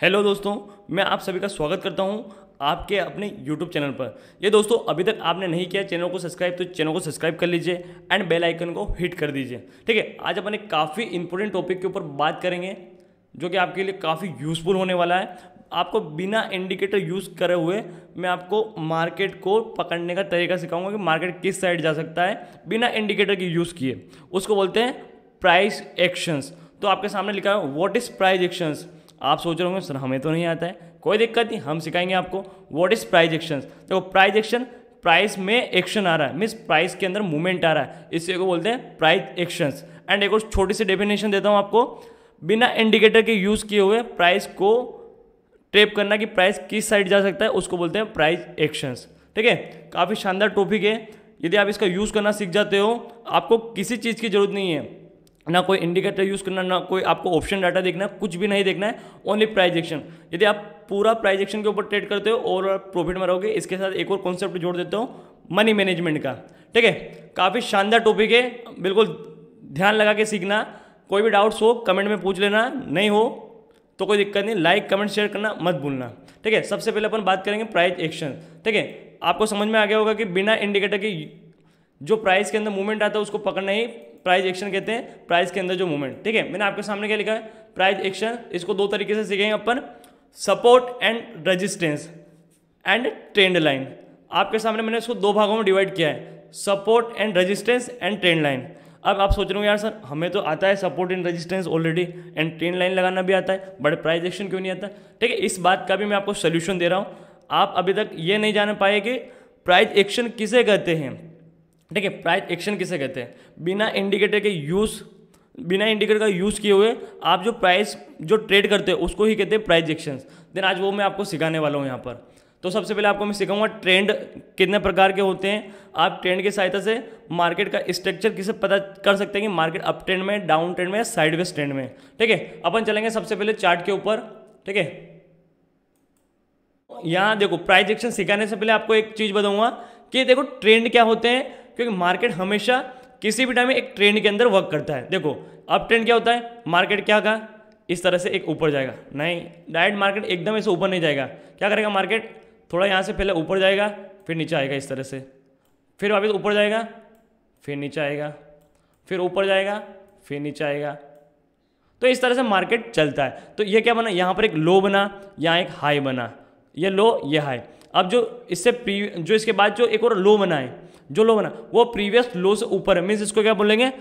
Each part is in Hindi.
हेलो दोस्तों मैं आप सभी का स्वागत करता हूं आपके अपने यूट्यूब चैनल पर ये दोस्तों अभी तक आपने नहीं किया चैनल को सब्सक्राइब तो चैनल को सब्सक्राइब कर लीजिए एंड बेल आइकन को हिट कर दीजिए ठीक है आज अपन एक काफ़ी इंपॉर्टेंट टॉपिक के ऊपर बात करेंगे जो कि आपके लिए काफ़ी यूज़फुल होने वाला है आपको बिना इंडिकेटर यूज़ करे हुए मैं आपको मार्केट को पकड़ने का तरीका सिखाऊंगा कि मार्केट किस साइड जा सकता है बिना इंडिकेटर के यूज़ किए उसको बोलते हैं प्राइस एक्शंस तो आपके सामने लिखा है व्हाट इज़ प्राइस एक्शंस आप सोच रहे होंगे सर हमें तो नहीं आता है कोई दिक्कत नहीं हम सिखाएंगे आपको वॉट इज़ प्राइज एक्शन देखो प्राइज एक्शन प्राइस में एक्शन आ रहा है मीन्स प्राइस के अंदर मूवमेंट आ रहा है इसी को बोलते हैं प्राइज एक्शंस एंड एक और छोटी सी डेफिनेशन देता हूँ आपको बिना इंडिकेटर के यूज़ किए हुए प्राइस को ट्रेप करना कि प्राइस किस साइड जा सकता है उसको बोलते हैं प्राइज एक्शंस ठीक है काफ़ी शानदार टॉपिक है यदि आप इसका यूज़ करना सीख जाते हो आपको किसी चीज़ की ज़रूरत नहीं है ना कोई इंडिकेटर यूज़ करना ना कोई आपको ऑप्शन डाटा देखना कुछ भी नहीं देखना है ओनली प्राइज एक्शन यदि आप पूरा प्राइज एक्शन के ऊपर ट्रेड करते हो और प्रॉफिट में रहोगे इसके साथ एक और कॉन्सेप्ट जोड़ देता हूँ मनी मैनेजमेंट का ठीक है काफ़ी शानदार टॉपिक है बिल्कुल ध्यान लगा के सीखना कोई भी डाउट्स हो कमेंट में पूछ लेना नहीं हो तो कोई दिक्कत नहीं लाइक कमेंट शेयर करना मत भूलना ठीक है सबसे पहले अपन बात करेंगे प्राइज एक्शन ठीक है आपको समझ में आ गया होगा कि बिना इंडिकेटर के जो प्राइस के अंदर मूवमेंट आता है उसको पकड़ना ही प्राइज एक्शन कहते हैं प्राइज के अंदर जो मूवमेंट ठीक है मैंने आपके सामने क्या लिखा है प्राइज एक्शन इसको दो तरीके से सीखेंगे अपन support and resistance and trend line आपके सामने मैंने इसको दो भागों में डिवाइड किया है support and resistance and trend line अब आप सोच रहे हो यार सर हमें तो आता है support and resistance already and trend line लगाना भी आता है बट प्राइज एक्शन क्यों नहीं आता ठीक है इस बात का भी मैं आपको सोल्यूशन दे रहा हूँ आप अभी तक ये नहीं जान पाए कि प्राइज एक्शन किसे कहते हैं ठीक है प्राइस एक्शन किसे कहते हैं बिना इंडिकेटर के यूज़ बिना इंडिकेटर का यूज़ किए हुए आप जो प्राइस जो ट्रेड करते हो उसको ही कहते हैं प्राइस एक्शन देन आज वो मैं आपको सिखाने वाला हूँ यहाँ पर तो सबसे पहले आपको मैं सिखाऊंगा ट्रेंड कितने प्रकार के होते हैं आप ट्रेंड की सहायता से मार्केट का स्ट्रक्चर किसे पता कर सकते हैं कि मार्केट अप ट्रेंड में डाउन ट्रेंड में या साइडवेज ट्रेंड में ठीक है अपन चलेंगे सबसे पहले चार्ट के ऊपर ठीक है यहाँ देखो प्राइजेक्शन एक्शन सिखाने से पहले आपको एक चीज़ बताऊंगा कि देखो ट्रेंड क्या होते हैं क्योंकि मार्केट हमेशा किसी भी टाइम एक ट्रेंड के अंदर वर्क करता है देखो अब ट्रेंड क्या होता है मार्केट क्या का इस तरह से एक ऊपर जाएगा नहीं डायरेक्ट मार्केट एकदम ऐसे ऊपर नहीं जाएगा क्या करेगा मार्केट थोड़ा यहाँ से पहले ऊपर जाएगा फिर नीचे आएगा इस तरह से फिर वापस ऊपर जाएगा फिर नीचे आएगा फिर ऊपर जाएगा फिर नीचे आएगा तो इस तरह से मार्केट चलता है तो ये क्या बना यहाँ पर एक लो बना यहाँ एक हाई बना ये लो ये हाई अब जो इससे प्री जो इसके बाद जो एक और लो बना है जो लो बना वो प्रीवियस लो से ऊपर है मीन्स इसको क्या बोलेंगे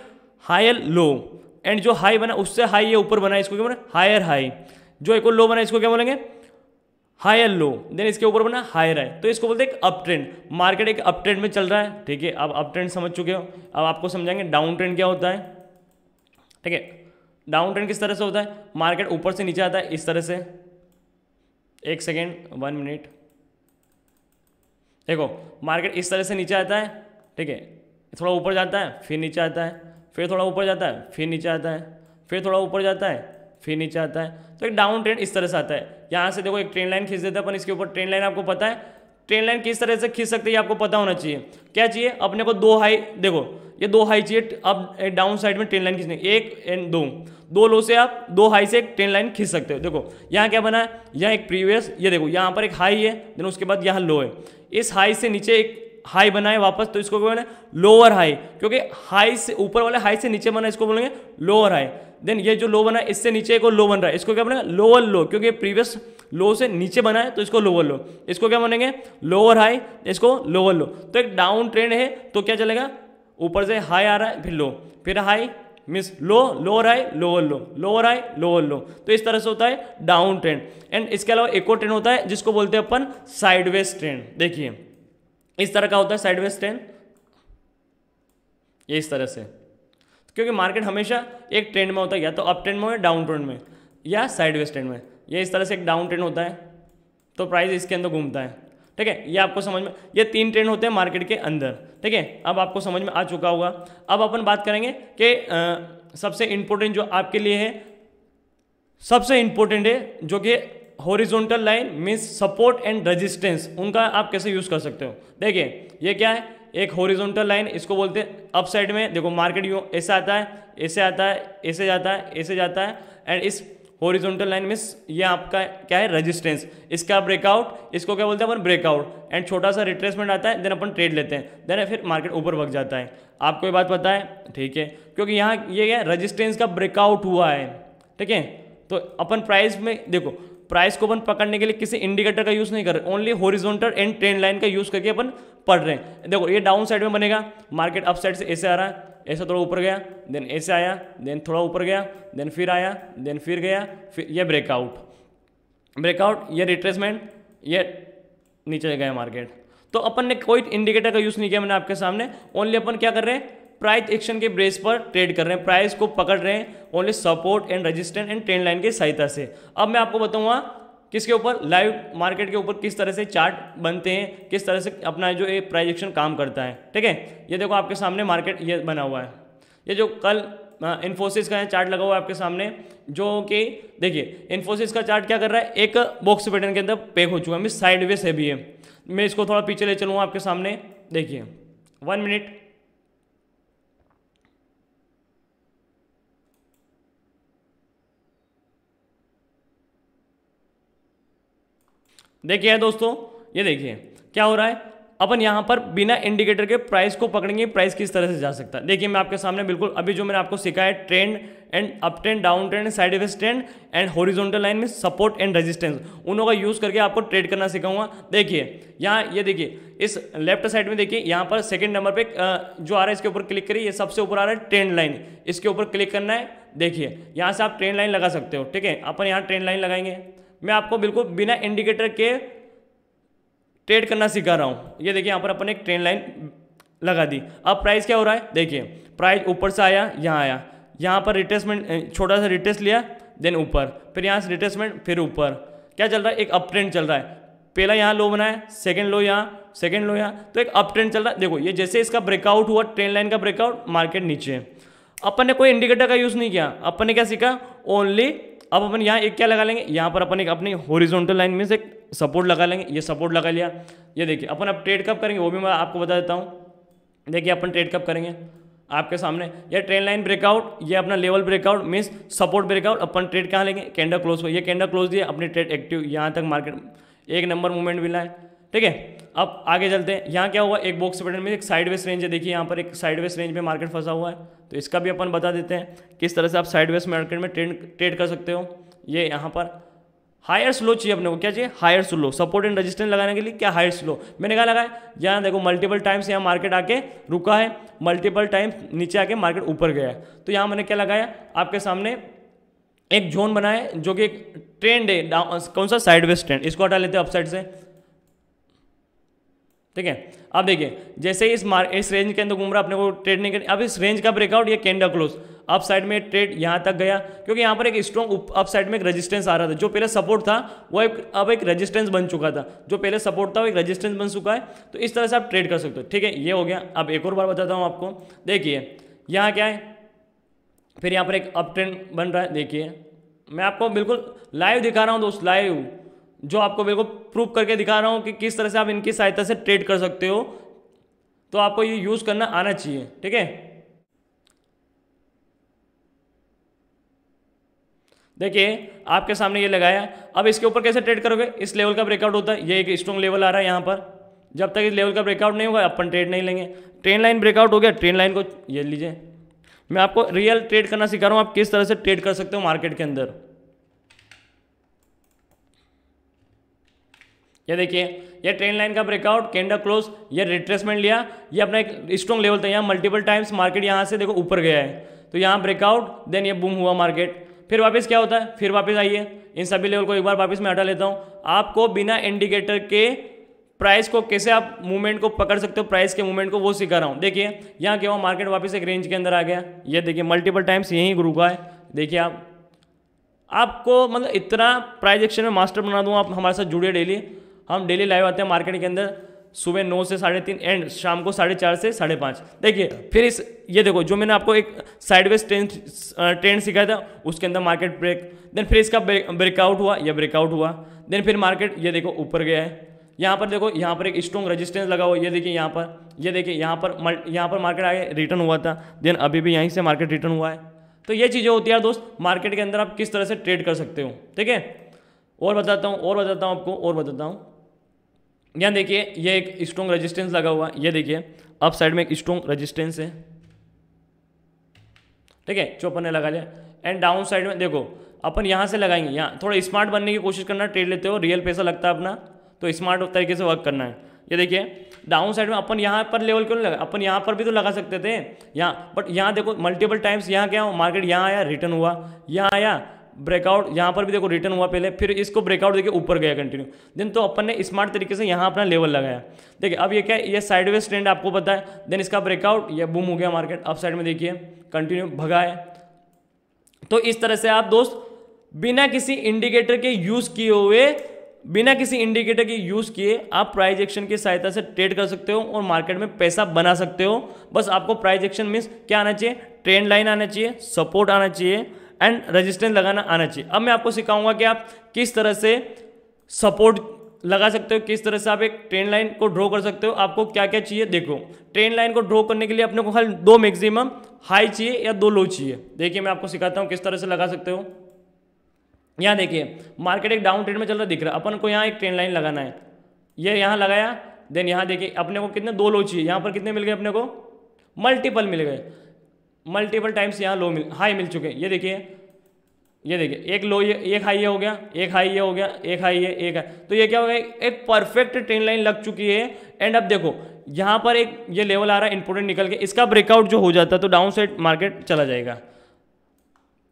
हायर लो एंड जो हाई बना उससे हाई ये ऊपर बना इसको क्या बोला हायर हाई जो एक लो बना इसको क्या बोलेंगे हायर लो देन इसके ऊपर बना हायर हाई तो इसको बोलते हैं अप ट्रेंड मार्केट एक अप ट्रेंड में चल रहा है ठीक है अब अप ट्रेंड समझ चुके हो अब आपको समझाएंगे डाउन ट्रेंड क्या होता है ठीक है डाउन ट्रेंड किस तरह से होता है मार्केट ऊपर से नीचे आता है इस तरह से एक सेकेंड वन मिनट देखो मार्केट इस तरह से नीचे आता है ठीक है थोड़ा ऊपर जाता है फिर नीचे आता है फिर थोड़ा ऊपर जाता है फिर नीचे आता है फिर थोड़ा ऊपर जाता है फिर नीचे आता है तो एक डाउन ट्रेंड इस तरह से आता है यहाँ से देखो एक ट्रेन लाइन खींच देता है अपन इसके ऊपर ट्रेन लाइन आपको पता है ट्रेन लाइन किस तरह से खींच सकते हैं आपको पता होना चाहिए क्या चाहिए अपने को दो हाई देखो ये दो हाई चाहिए अब डाउन साइड में ट्रेन लाइन खींचने एक एंड दो दो लो से आप दो हाई से एक ट्रेन लाइन खींच सकते हो देखो यहाँ क्या बना है यहाँ एक प्रीवियस ये देखो यहाँ पर एक हाई है देन उसके बाद यहाँ लो है इस हाई से नीचे एक हाई बनाए वापस तो इसको क्या बोले लोअर हाई क्योंकि हाई से ऊपर वाले हाई से नीचे बना इसको बोलेंगे लोअर हाई देन ये जो लो बना इससे नीचे एक लो बन रहा है इसको क्या बना लोअर लो क्योंकि प्रीवियस लो से नीचे बना है तो इसको लोअर लो इसको क्या बनेंगे लोअर हाई इसको लोअर लो तो एक डाउन ट्रेंड है तो क्या चलेगा ऊपर से हाई आ रहा है फिर लो फिर high means low lower high lower low lower high lower low तो इस तरह से होता है डाउन ट्रेंड एंड इसके अलावा एक और ट्रेंड होता है जिसको बोलते हैं अपन साइडवेज ट्रेंड देखिए इस तरह का होता है साइडवेज ट्रेंड ये इस तरह से क्योंकि मार्केट हमेशा एक ट्रेंड में होता है या तो अप ट्रेंड में या डाउन ट्रेंड में या साइडवेज ट्रेंड में ये इस तरह से एक डाउन ट्रेंड होता है तो प्राइस इसके अंदर घूमता है ठीक है ये आपको समझ में ये तीन ट्रेंड होते हैं मार्केट के अंदर ठीक है अब आपको समझ में आ चुका होगा अब अपन बात करेंगे कि सबसे इम्पोर्टेंट जो आपके लिए है सबसे इम्पोर्टेंट है जो कि horizontal line means support and resistance उनका आप कैसे यूज़ कर सकते हो देखिए ये क्या है एक हॉरिजॉन्टल लाइन इसको बोलते हैं अप साइड में देखो मार्केट यूँ ऐसे आता है ऐसे आता है ऐसे जाता है ऐसे जाता है एंड इस हॉरिजॉन्टल लाइन मीन्स ये आपका क्या है रेजिस्टेंस इसका ब्रेकआउट इसको क्या बोलते हैं अपन ब्रेकआउट एंड छोटा सा रिट्रेसमेंट आता है देन अपन ट्रेड लेते हैं देन फिर मार्केट ऊपर भग जाता है आपको ये बात पता है ठीक है क्योंकि यहाँ ये क्या रजिस्टेंस का ब्रेकआउट हुआ है ठीक है तो अपन प्राइस में देखो प्राइस को अपन पकड़ने के लिए किसी इंडिकेटर का यूज़ नहीं कर रहे only horizontal and trend line का यूज़ करके अपन पढ़ रहे हैं देखो ये डाउन साइड में बनेगा मार्केट अप साइड से ऐसे आ रहा है ऐसे थोड़ा ऊपर गया देन ऐसे आया देन थोड़ा ऊपर गया देन फिर आया देन फिर गया फिर यह ब्रेकआउट ब्रेकआउट ये रिट्रेसमेंट ये नीचे गया मार्केट तो अपन ने कोई इंडिकेटर का यूज़ नहीं किया मैंने आपके सामने ओनली अपन क्या कर रहे हैं प्राइस एक्शन के बेस पर ट्रेड कर रहे हैं प्राइस को पकड़ रहे हैं only support and resistant and trend line की सहायता से अब मैं आपको बताऊंगा किसके ऊपर लाइव मार्केट के ऊपर किस तरह से चार्ट बनते हैं किस तरह से अपना जो ये प्राइजेक्शन काम करता है ठीक है ये देखो आपके सामने मार्केट ये बना हुआ है ये जो कल इन्फोसिस का चार्ट लगा हुआ है आपके सामने जो कि देखिए इन्फोसिस का चार्ट क्या कर रहा है एक बॉक्स पैटर्न के अंदर पैक हो चुका है मीन साइड वे से भी है मैं इसको थोड़ा पीछे ले चलूँगा आपके सामने देखिए वन मिनट देखिए दोस्तों ये देखिए क्या हो रहा है अपन यहाँ पर बिना इंडिकेटर के प्राइस को पकड़ेंगे प्राइस किस तरह से जा सकता है देखिए मैं आपके सामने बिल्कुल अभी जो मैंने आपको सिखाया trend and up trend down trend sideways trend and horizontal line में सपोर्ट एंड रेजिस्टेंस उन का यूज़ करके आपको ट्रेड करना सिखाऊंगा देखिए यहाँ ये देखिए इस लेफ्ट साइड में देखिए यहाँ पर सेकेंड नंबर पर जो आ रहा है इसके ऊपर क्लिक करिए ये सबसे ऊपर आ रहा है ट्रेंड लाइन इसके ऊपर क्लिक करना है देखिए यहाँ से आप ट्रेंड लाइन लगा सकते हो ठीक है अपन यहाँ ट्रेंड लाइन लगाएंगे मैं आपको बिल्कुल बिना इंडिकेटर के ट्रेड करना सिखा रहा हूँ ये देखिए यहाँ पर अपन एक ट्रेन लाइन लगा दी अब प्राइस क्या हो रहा है देखिए प्राइस ऊपर से आया यहाँ आया यहाँ पर रिटेसमेंट छोटा सा रिटेस्ट लिया देन ऊपर फिर यहाँ से रिटेसमेंट फिर ऊपर क्या चल रहा है एक अप ट्रेंड चल रहा है पहला यहाँ लो है सेकेंड लो यहाँ सेकेंड लो यहाँ तो एक अप ट्रेंड चल रहा है देखो ये जैसे इसका ब्रेकआउट हुआ ट्रेन लाइन का ब्रेकआउट मार्केट नीचे अपन ने कोई इंडिकेटर का यूज़ नहीं किया अपन ने क्या सीखा ओनली अब अपन यहाँ एक क्या लगा लेंगे यहाँ पर अपन एक अपनी होरिजोनटल लाइन में से सपोर्ट लगा लेंगे ये सपोर्ट लगा लिया ये देखिए अपन अब ट्रेड कब करेंगे वो भी मैं आपको बता देता हूँ देखिए अपन ट्रेड कब करेंगे आपके सामने ये ट्रेन लाइन ब्रेकआउट ये अपना level breakout means support breakout अपन ट्रेड कहाँ लेंगे कैंडल क्लोज हुआ ये कैंडल क्लोज दिया अपनी ट्रेड एक्टिव यहाँ तक मार्केट एक नंबर मूवमेंट मिला है ठीक है अब आगे चलते हैं यहाँ क्या हुआ एक बॉक्स पैटर्न में एक साइडवेस रेंज है देखिए यहाँ पर एक साइडवेस रेंज में मार्केट फंसा हुआ है तो इसका भी अपन बता देते हैं किस तरह से आप साइडवेस मार्केट में ट्रेड ट्रेड कर सकते हो ये यहाँ पर हायर स्लो चाहिए अपने को क्या चाहिए higher low support and resistance लगाने के लिए क्या हायर स्लो मैंने कहा लगाया यहाँ देखो मल्टीपल टाइम्स यहाँ मार्केट आके रुका है मल्टीपल टाइम्स नीचे आके मार्केट ऊपर गया है तो यहाँ मैंने क्या लगाया आपके सामने एक जोन बनाया जो कि एक ट्रेंड है कौन सा साइडवेज ट्रेंड इसको हटा लेते हैं अपसाइड से ठीक है अब देखिए जैसे इस मार इस रेंज के अंदर घूम रहा अपने को ट्रेड नहीं करनी अब इस रेंज का ब्रेकआउट या कैंडल क्लोज अप साइड में ट्रेड यहाँ तक गया क्योंकि यहाँ पर एक स्ट्रॉन्ग अप साइड में एक रेजिस्टेंस आ रहा था जो पहले सपोर्ट था वो एक अब एक रेजिस्टेंस बन चुका था जो पहले सपोर्ट था वो एक रेजिस्टेंस बन चुका है तो इस तरह से आप ट्रेड कर सकते हो ठीक है ये हो गया अब एक और बार बताता हूँ आपको देखिए यहाँ क्या है फिर यहाँ पर एक अप ट्रेंड बन रहा है देखिए मैं आपको बिल्कुल लाइव दिखा रहा हूँ दोस्त लाइव जो आपको मेरे को प्रूफ करके दिखा रहा हूँ कि किस तरह से आप इनकी सहायता से ट्रेड कर सकते हो तो आपको ये यूज़ करना आना चाहिए ठीक है देखिए आपके सामने ये लगाया अब इसके ऊपर कैसे ट्रेड करोगे इस लेवल का ब्रेकआउट होता है ये एक स्ट्रॉन्ग लेवल आ रहा है यहाँ पर जब तक इस लेवल का ब्रेकआउट नहीं होगा अपन ट्रेड नहीं लेंगे ट्रेन लाइन ब्रेकआउट हो गया ट्रेन लाइन को ये लीजिए मैं आपको रियल ट्रेड करना सिखा रहा हूँ आप किस तरह से ट्रेड कर सकते हो मार्केट के अंदर ये देखिए ये ट्रेन लाइन का ब्रेकआउट कैंडा क्लोज ये रिट्रेसमेंट लिया ये अपना एक स्ट्रॉन्ग लेवल था यहाँ मल्टीपल टाइम्स मार्केट यहाँ से देखो ऊपर गया है तो यहाँ ब्रेकआउट देन ये बूम हुआ मार्केट फिर वापस क्या होता है फिर वापस आइए इन सभी लेवल को एक बार वापस मैं हटा लेता हूँ आपको बिना इंडिकेटर के प्राइस को कैसे आप मूवमेंट को पकड़ सकते हो प्राइस के मूवमेंट को वो सिखा रहा हूँ देखिए यहाँ क्या हुआ मार्केट वापस एक रेंज के अंदर आ गया ये देखिए मल्टीपल टाइम्स यहीं रुका है देखिए आप आपको मतलब इतना प्राइज एक्शन में मास्टर बना दूँ आप हमारे साथ जुड़िए डेली हम डेली लाइव आते हैं मार्केट के अंदर सुबह नौ से साढ़े तीन एंड शाम को साढ़े चार से साढ़े पाँच देखिए फिर इस ये देखो जो मैंने आपको एक साइडवेज ट्रेंड ट्रेंड सिखाया था उसके अंदर मार्केट ब्रेक देन फिर इसका ब्रेकआउट हुआ या ब्रेकआउट हुआ देन फिर मार्केट ये देखो ऊपर गया है यहाँ पर देखो यहाँ पर एक स्ट्रॉन्ग रेजिस्टेंस लगा हुआ ये देखिए यहाँ पर ये देखिए यहाँ पर यहाँ पर मार्केट आगे रिटर्न हुआ था देन अभी भी यहीं से मार्केट रिटर्न हुआ है तो ये चीज़ें होती है दोस्त मार्केट के अंदर आप किस तरह से ट्रेड कर सकते हो ठीक है और बताता हूँ और बताता हूँ आपको और बताता हूँ यहाँ देखिए ये एक स्ट्रॉन्ग रेजिस्टेंस लगा हुआ ये देखिए अप साइड में एक स्ट्रॉन्ग रेजिस्टेंस है ठीक है चौपन ने लगा लिया एंड डाउन साइड में देखो अपन यहाँ से लगाएंगे यहाँ थोड़ा स्मार्ट बनने की कोशिश करना ट्रेड लेते हो रियल पैसा लगता है अपना तो स्मार्ट तरीके से वर्क करना है ये देखिए डाउन साइड में अपन यहाँ पर लेवल क्यों लगा अपन यहाँ पर भी तो लगा सकते थे यहाँ बट यहाँ देखो मल्टीपल टाइम्स यहाँ क्या हो मार्केट यहाँ आया रिटर्न हुआ यहाँ आया ब्रेकआउट यहाँ पर भी देखो रिटर्न हुआ पहले फिर इसको ब्रेकआउट देखिए ऊपर गया कंटिन्यू देन तो अपन ने स्मार्ट तरीके से यहाँ अपना लेवल लगाया देखिए अब ये क्या है ये साइडवेज ट्रेंड आपको पता है देन इसका ब्रेकआउट ये बूम हो गया मार्केट अप साइड में देखिए कंटिन्यू भगाए तो इस तरह से आप दोस्त बिना किसी इंडिकेटर के यूज़ किए हुए बिना किसी इंडिकेटर के यूज़ किए आप प्राइज एक्शन की सहायता से ट्रेड कर सकते हो और मार्केट में पैसा बना सकते हो बस आपको प्राइज एक्शन मीन्स क्या आना चाहिए ट्रेंड लाइन आना चाहिए सपोर्ट आना चाहिए एंड रेजिस्टेंस लगाना आना चाहिए अब मैं आपको सिखाऊंगा कि आप किस तरह से सपोर्ट लगा सकते हो किस तरह से आप एक ट्रेन लाइन को ड्रॉ कर सकते हो आपको क्या क्या चाहिए देखो ट्रेन लाइन को ड्रॉ करने के लिए अपने को खाली दो मैक्सिमम हाई चाहिए या दो लो चाहिए देखिए मैं आपको सिखाता हूँ किस तरह से लगा सकते हो यहाँ देखिए मार्केट एक डाउन ट्रेंड में चल रहा दिख रहा है अपन को यहाँ एक ट्रेन लाइन लगाना है ये यह यहाँ लगाया देन यहाँ देखिए अपने को कितने दो लो चाहिए यहाँ पर कितने मिल गए अपने को मल्टीपल मिल गए मल्टीपल टाइम्स यहाँ लो मिल हाई मिल चुके हैं ये देखिए ये देखिए एक लो ये एक हाई ये हो गया एक हाई ये हो गया एक हाई ये एक हाई तो ये क्या हो गया एक परफेक्ट ट्रेन लाइन लग चुकी है एंड अब देखो यहाँ पर एक ये लेवल आ रहा है इंपोर्टेंट निकल के इसका ब्रेकआउट जो हो जाता है तो डाउन साइड मार्केट चला जाएगा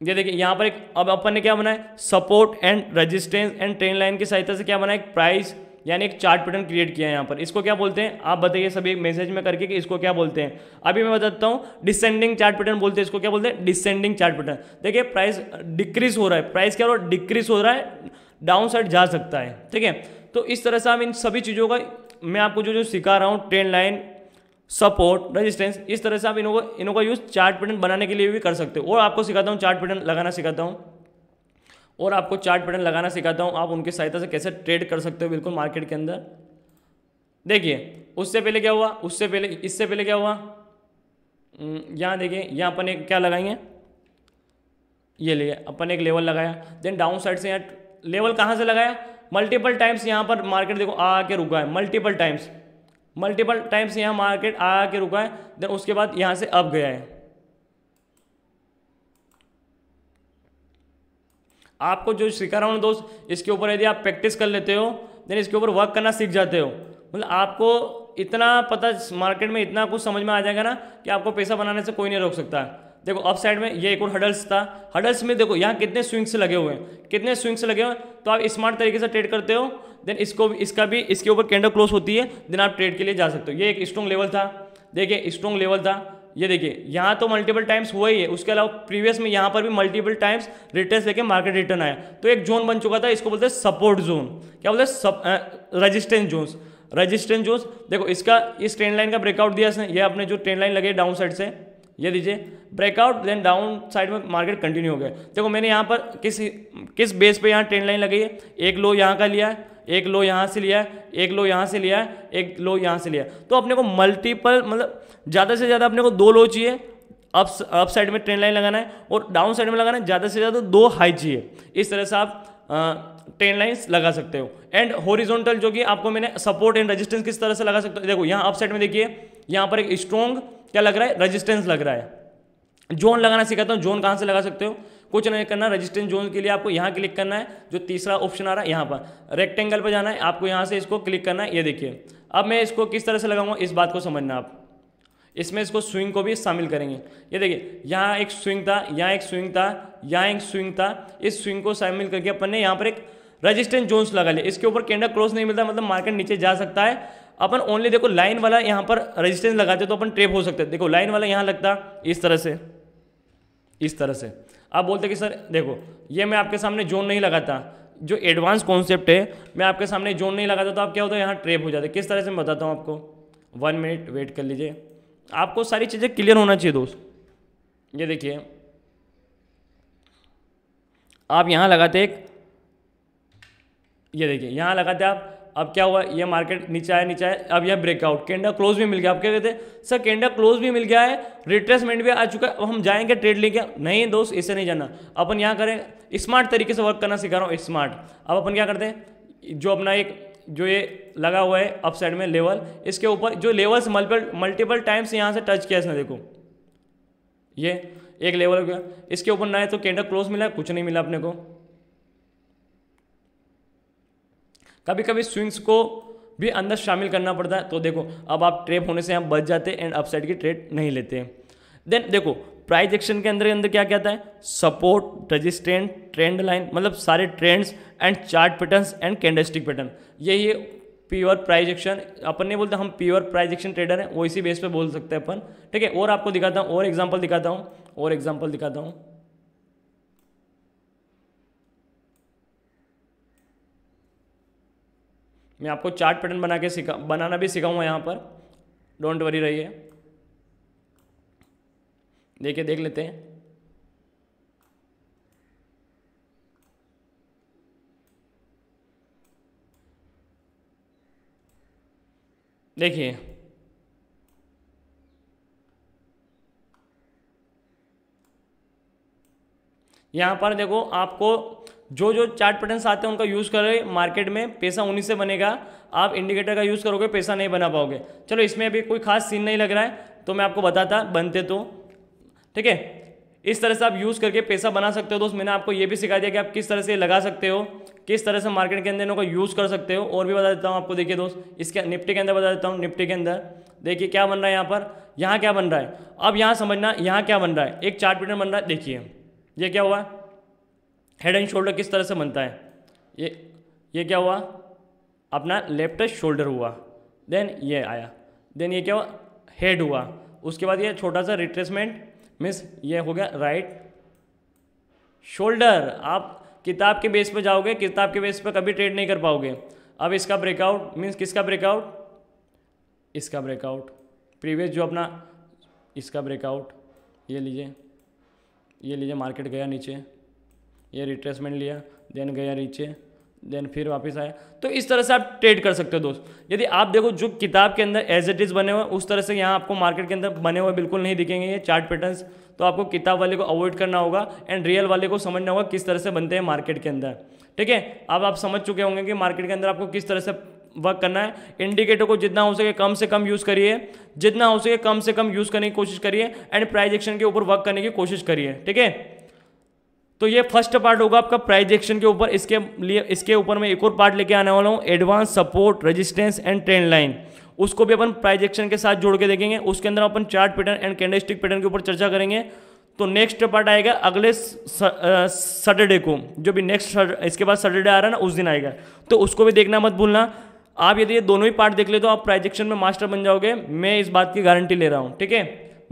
ये देखिए यहाँ पर एक अब अपन ने क्या बनाया support and resistance and trend line की सहायता से क्या बनाया प्राइस यानी एक चार्ट पैटर्न क्रिएट किया है यहाँ पर इसको क्या बोलते हैं आप बताइए सभी एक मैसेज में करके कि इसको क्या बोलते हैं अभी मैं बताता हूँ डिसेंडिंग चार्ट पैटर्न बोलते हैं इसको क्या बोलते हैं डिसेंडिंग चार्ट पैटर्न देखिए प्राइस डिक्रीज हो रहा है प्राइस क्या हो रहा है डिक्रीज हो रहा है डाउन साइड जा सकता है ठीक है तो इस तरह से हम इन सभी चीज़ों का मैं आपको जो जो सिखा रहा हूँ ट्रेन लाइन सपोर्ट रेजिस्टेंस इस तरह से आप इनको इनको यूज़ चार्ट पैटर्न बनाने के लिए भी कर सकते हो और आपको सिखाता हूँ चार्ट पैटर्न लगाना सिखाता हूँ और आपको चार्ट पैटर्न लगाना सिखाता हूँ आप उनकी सहायता से कैसे ट्रेड कर सकते हो बिल्कुल मार्केट के अंदर देखिए उससे पहले क्या हुआ उससे पहले इससे पहले क्या हुआ हम्म, यहाँ देखिए यहाँ अपन एक क्या लगाएंगे ये लिए अपन एक लेवल लगाया देन डाउन साइड से यहाँ लेवल कहाँ से लगाया मल्टीपल टाइम्स यहाँ पर मार्केट देखो आ के रुका है मल्टीपल टाइम्स मल्टीपल टाइम्स यहाँ मार्केट आ के रुका है देन उसके बाद यहाँ से अप गया है आपको जो सिखा रहा हूँ दोस्त इसके ऊपर यदि आप प्रैक्टिस कर लेते हो देन इसके ऊपर वर्क करना सीख जाते हो मतलब आपको इतना पता मार्केट में इतना कुछ समझ में आ जाएगा ना कि आपको पैसा बनाने से कोई नहीं रोक सकता देखो अप साइड में ये एक और हडल्स था हडल्स में देखो यहाँ कितने स्विंग्स लगे हुए हैं कितने स्विंग्स लगे हुए हैं तो आप स्मार्ट तरीके से ट्रेड करते हो देन इसको इसका भी इसके ऊपर कैंडल क्लोज होती है देन आप ट्रेड के लिए जा सकते हो ये एक स्ट्रॉन्ग लेवल था देखिए स्ट्रॉन्ग लेवल था ये देखिए यहाँ तो मल्टीपल टाइम्स हुआ ही है उसके अलावा प्रीवियस में यहाँ पर भी मल्टीपल टाइम्स रिटर्न लेके मार्केट रिटर्न आया तो एक जोन बन चुका था इसको बोलते हैं सपोर्ट जोन क्या बोलते हैं रजिस्टेंस जोन रजिस्टेंस जोन देखो इसका इस ट्रेन लाइन का ब्रेकआउट दिया इसने ये अपने जो ट्रेन लाइन लगे डाउन साइड से ये दीजिए ब्रेकआउट देन डाउन साइड में मार्केट कंटिन्यू हो गया देखो मैंने यहाँ पर किस किस बेस पर यहाँ ट्रेंड लाइन लगी है एक लो यहाँ का लिया है एक लो यहाँ से लिया है एक लो यहाँ से लिया है एक लो यहाँ से लिया तो अपने को मल्टीपल मतलब ज़्यादा से ज़्यादा अपने को दो लो चाहिए अप अप साइड में ट्रेन लाइन लगाना है और डाउन साइड में लगाना है ज़्यादा से ज़्यादा दो हाई चाहिए इस तरह से आप ट्रेन लाइन्स लगा सकते हो एंड होरिजोनटल जो कि आपको मैंने सपोर्ट एंड रजिस्टेंस किस तरह से लगा सकते हो देखो यहाँ अप साइड में देखिए यहाँ पर एक स्ट्रॉन्ग क्या लग रहा है रजिस्टेंस लग रहा है जोन लगाना सिखाता हूँ जोन कहाँ से लगा सकते हो कुछ नहीं करना रजिस्टेंस जोन के लिए आपको यहाँ क्लिक करना है जो तीसरा ऑप्शन आ रहा है यहाँ पर रेक्टेंगल पर जाना है आपको यहाँ से इसको क्लिक करना है ये देखिए अब मैं इसको किस तरह से लगाऊंगा इस बात को समझना आप इसमें इसको स्विंग को भी शामिल करेंगे ये देखिए यहाँ एक स्विंग था यहाँ एक स्विंग था यहाँ एक स्विंग था इस स्विंग को शामिल करके अपन ने यहाँ पर एक रजिस्टेंट जोन्स लगा लिया इसके ऊपर कैंडल क्रॉस नहीं मिलता मतलब मार्केट नीचे जा सकता है अपन ओनली देखो लाइन वाला यहाँ पर रजिस्टेंस लगाते तो अपन ट्रेप हो सकते देखो लाइन वाला यहाँ लगता इस तरह से इस तरह से आप बोलते कि सर देखो ये मैं आपके सामने जोन नहीं लगाता जो एडवांस कॉन्सेप्ट है मैं आपके सामने जोन नहीं लगाता तो आप क्या होता है यहाँ ट्रेप हो जाते किस तरह से मैं बताता हूँ आपको वन मिनट वेट कर लीजिए आपको सारी चीज़ें क्लियर होना चाहिए दोस्त ये देखिए आप यहाँ लगाते एक ये देखिए यहाँ लगाते आप अब क्या हुआ ये मार्केट नीचे आया नीचे आया अब यह ब्रेकआउट केंडा क्लोज भी मिल गया आप क्या कहते सर केंडा क्लोज भी मिल गया है रिट्रेसमेंट भी आ चुका है अब हम जाएंगे ट्रेड लेके नहीं दोस्त इसे नहीं जाना अपन यहाँ करें स्मार्ट तरीके से वर्क करना सिखा रहा हूँ स्मार्ट अब अपन क्या करते हैं जो अपना एक जो ये लगा हुआ है अप साइड में लेवल इसके ऊपर जो लेवल्स मल्टीपल मल्टीपल टाइम्स यहाँ से टच किया इसने देखो ये एक लेवल हो गया इसके ऊपर ना है तो केंडा क्लोज मिला कुछ नहीं मिला अपने को कभी कभी स्विंग्स को भी अंदर शामिल करना पड़ता है तो देखो अब आप ट्रेप होने से आप बच जाते हैं एंड अपसाइड की ट्रेड नहीं लेते हैं देन देखो प्राइज एक्शन के अंदर के अंदर क्या कहता है सपोर्ट रजिस्टेंट ट्रेंड लाइन मतलब सारे trends and chart patterns and candlestick pattern यही है प्योर प्राइज एक्शन अपन नहीं बोलते हम प्योर प्राइज एक्शन ट्रेडर हैं वो इसी बेस पे बोल सकते हैं अपन ठीक है और आपको दिखाता हूँ और एग्जाम्पल दिखाता हूँ और एग्जाम्पल दिखाता हूँ मैं आपको चार्ट पैटर्न बना के सिखा बनाना भी सिखाऊंगा यहाँ पर डोंट वरी रहिए देखिए देख लेते हैं देखिए यहाँ पर देखो आपको जो जो चार्ट पैटर्न्स आते हैं उनका यूज़ करें मार्केट में पैसा उन्हीं से बनेगा आप इंडिकेटर का यूज़ करोगे पैसा नहीं बना पाओगे चलो इसमें अभी कोई खास सीन नहीं लग रहा है तो मैं आपको बताता बनते तो ठीक है इस तरह से आप यूज़ करके पैसा बना सकते हो दोस्त मैंने आपको ये भी सिखा दिया कि आप किस तरह से लगा सकते हो किस तरह से मार्केट के अंदर इनको यूज़ कर सकते हो और भी बता देता हूँ आपको देखिए दोस्त इसके निफ्टी के अंदर बता देता हूँ निफ्टी के अंदर देखिए क्या बन रहा है यहाँ पर यहाँ क्या बन रहा है अब यहाँ समझना यहाँ क्या बन रहा है एक चार्ट पैटर्न बन रहा है देखिए ये क्या हुआ है हेड एंड शोल्डर किस तरह से बनता है ये ये क्या हुआ अपना लेफ्ट शोल्डर हुआ देन ये आया देन ये क्या हुआ हेड हुआ उसके बाद ये छोटा सा रिट्रेसमेंट मीन्स ये हो गया राइट शोल्डर आप किताब के बेस पर जाओगे किताब के बेस पर कभी ट्रेड नहीं कर पाओगे अब इसका ब्रेकआउट मीन्स किसका ब्रेकआउट इसका ब्रेकआउट प्रीवियस जो अपना इसका ब्रेकआउट ये लीजिए ये लीजिए मार्केट गया नीचे ये रिट्रेसमेंट लिया देन गया नीचे देन फिर वापस आया तो इस तरह से आप ट्रेड कर सकते हो दोस्त यदि आप देखो जो किताब के अंदर एज इट इज़ बने हुए उस तरह से यहाँ आपको मार्केट के अंदर बने हुए बिल्कुल नहीं दिखेंगे ये चार्ट पैटर्न्स तो आपको किताब वाले को अवॉइड करना होगा एंड रियल वाले को समझना होगा किस तरह से बनते हैं मार्केट के अंदर ठीक है अब आप समझ चुके होंगे कि मार्केट के अंदर आपको किस तरह से वर्क करना है इंडिकेटर को जितना हो सके कम से कम यूज़ करिए जितना हो सके कम से कम यूज़ करने की कोशिश करिए एंड प्राइजेक्शन के ऊपर वर्क करने की कोशिश करिए ठीक है तो ये फर्स्ट पार्ट होगा आपका प्राइज एक्शन के ऊपर इसके लिए इसके ऊपर मैं एक और पार्ट लेके आने वाला हूँ advance support resistance and trend line उसको भी अपन प्राइज एक्शन के साथ जोड़ के देखेंगे उसके अंदर अपन chart pattern and candlestick pattern के ऊपर चर्चा करेंगे तो नेक्स्ट पार्ट आएगा अगले सैटरडे को जो भी नेक्स्ट इसके बाद सैटरडे आ रहा है ना उस दिन आएगा तो उसको भी देखना मत भूलना आप यदि ये दोनों ही पार्ट देख ले तो आप प्राइजेक्शन में मास्टर बन जाओगे मैं इस बात की गारंटी ले रहा हूँ ठीक है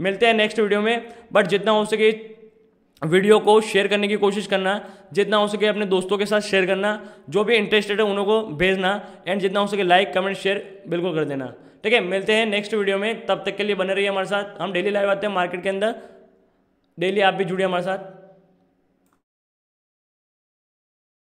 मिलते हैं नेक्स्ट वीडियो में बट जितना हो सके वीडियो को शेयर करने की कोशिश करना जितना हो सके अपने दोस्तों के साथ शेयर करना जो भी इंटरेस्टेड है उनको भेजना एंड जितना हो सके लाइक कमेंट शेयर बिल्कुल कर देना ठीक है मिलते हैं नेक्स्ट वीडियो में तब तक के लिए बने रहिए हमारे साथ हम डेली लाइव आते हैं मार्केट के अंदर डेली आप भी जुड़िए हमारे साथ